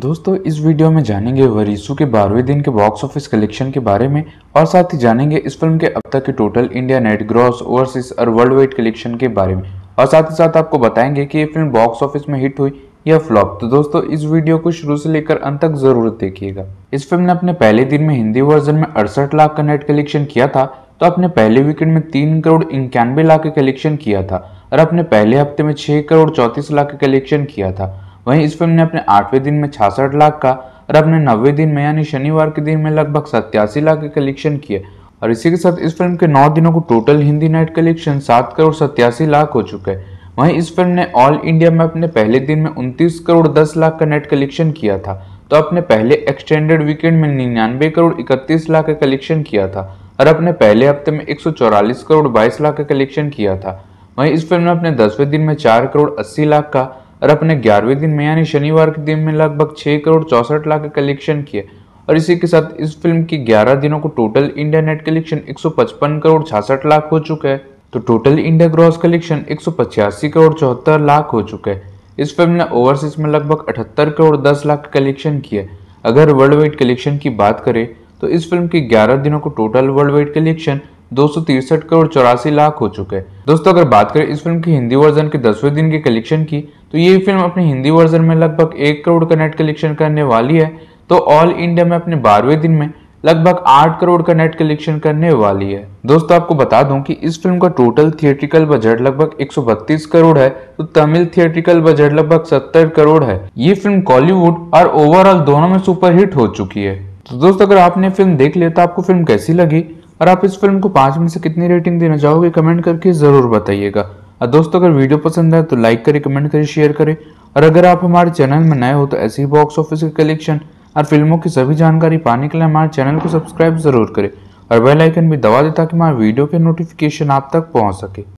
दोस्तों इस वीडियो में जानेंगे वरीसू के बारहवें दिन के बॉक्स ऑफिस कलेक्शन के बारे में और साथ ही जानेंगे इस फिल्म के अब तक के total India net gross overseas और वर्ल्ड वाइड कलेक्शन के बारे में और साथ ही साथ आपको बताएंगे कि ये फिल्म बॉक्स ऑफिस में हिट हुई या फ्लॉप तो दोस्तों इस वीडियो को शुरू से लेकर अंत तक जरूर देखिएगा इस फिल्म ने अपने पहले दिन में हिंदी वर्जन में अड़सठ लाख का नेट कलेक्शन किया था तो अपने पहले वीकेंड में तीन करोड़ इक्यानवे लाख का कलेक्शन किया था और अपने पहले हफ्ते में छह करोड़ चौंतीस लाख का कलेक्शन किया था वहीं इस फिल्म ने अपने आठवें दिन में छियासठ लाख का और अपने नब्बे दिन में यानी शनिवार के दिन में लगभग सत्यासी लाख के कलेक्शन किए और इसी के साथ इस फिल्म के नौ दिनों को टोटल हिंदी नाइट कलेक्शन सात करोड़ सत्यासी लाख हो चुके है वहीं इस फिल्म ने ऑल इंडिया में अपने पहले दिन में उनतीस करोड़ दस लाख का नेट कलेक्शन किया था तो अपने पहले एक्सटेंडेड वीकेंड में निन्यानवे करोड़ इकतीस लाख का कलेक्शन किया था और अपने पहले हफ्ते में एक करोड़ बाईस लाख का कलेक्शन किया था वहीं इस फिल्म ने अपने दसवें दिन में चार करोड़ अस्सी लाख का और अपने ग्यारहवें दिन में यानी शनिवार के दिन में लगभग छः करोड़ चौसठ लाख का कलेक्शन किया और इसी के साथ इस फिल्म की ग्यारह दिनों को टोटल इंडिया नेट कलेक्शन एक करोड़ छियासठ लाख हो चुका है तो टोटल इंडिया ग्रॉस कलेक्शन एक करोड़ चौहत्तर लाख हो चुका है इस फिल्म ने ओवरसीज में लगभग अठहत्तर करोड़ दस लाख कलेक्शन किया अगर वर्ल्ड वाइड कलेक्शन की बात करें तो इस फिल्म की 11 दिनों को टोटल वर्ल्ड वाइड कलेक्शन दो करोड़ चौरासी लाख हो चुके हैं दोस्तों अगर बात करें इस फिल्म की हिंदी वर्जन के दसवें दिन के कलेक्शन की तो ये फिल्म अपने हिंदी वर्जन में लगभग एक करोड़ का नेट कलेक्शन करने वाली है तो ऑल इंडिया में अपने बारहवें दिन में लगभग आठ करोड़ का नेट कलेक्शन करने वाली है दोस्तों आपको बता दूं कि इस फिल्म का टोटल थिएट्रिकल बजट लगभग 132 करोड़ है तो तमिल थिएट्रिकल बजट लगभग 70 करोड़ है ये फिल्म कॉलीवुड और ओवरऑल दोनों में सुपरहिट हो चुकी है तो दोस्तों अगर आपने फिल्म देख लिया तो आपको फिल्म कैसी लगी और आप इस फिल्म को पाँच में से कितनी रेटिंग देना चाहोगे कमेंट करके ज़रूर बताइएगा और दोस्तों अगर वीडियो पसंद आए तो लाइक करें कमेंट करें शेयर करें और अगर आप हमारे चैनल में नए हो तो ऐसे ही बॉक्स ऑफिस के कलेक्शन और फिल्मों की सभी जानकारी पाने के लिए हमारे चैनल को सब्सक्राइब ज़रूर करें और बेल आइकन भी दबा दें ताकि हमारे वीडियो के नोटिफिकेशन आप तक पहुंच सके